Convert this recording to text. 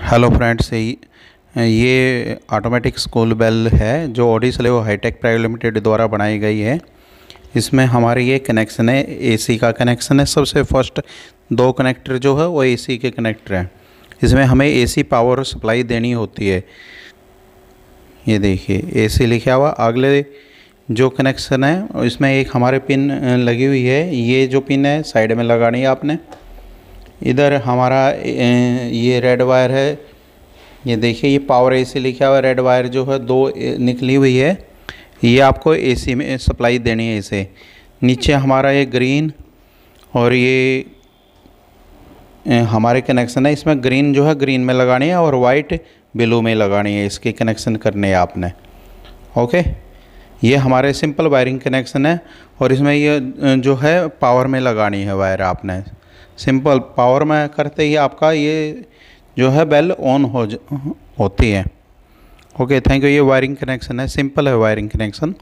hello friends ये automatic school bell है जो ऑडिस लेव हाईटेक प्राइवेट लिमिटेड द्वारा बनाई गई है इसमें हमारे ये कनेक्शन है एसी का कनेक्शन है सबसे फर्स्ट दो कनेक्टर जो है वो एसी के कनेक्टर हैं इसमें हमें एसी पावर सप्लाई देनी होती है ये देखिए एसी लिखा हुआ अगले जो कनेक्शन है इसमें एक हमारे पिन लगी हुई है ये जो पिन है साइड में लगानी है आपने इधर हमारा ये रेड वायर है ये देखिए ये पावर एसी लिखा हुआ रेड वायर जो है दो निकली हुई है ये आपको एसी में सप्लाई देनी है इसे नीचे हमारा ये ग्रीन और ये हमारे कनेक्शन है इसमें ग्रीन जो है ग्रीन में लगानी है और वाइट ब्लू में लगानी है इसके कनेक्शन करने हैं आपने ओके ये हमारे सिंपल वायरिंग कनेक्शन है और इसमें ये जो है पावर में लगानी है वायर आपने सिंपल पावर में करते ही आपका ये जो है बेल ऑन हो होती है ओके थैंक यू ये वायरिंग कनेक्शन है सिंपल है वायरिंग कनेक्शन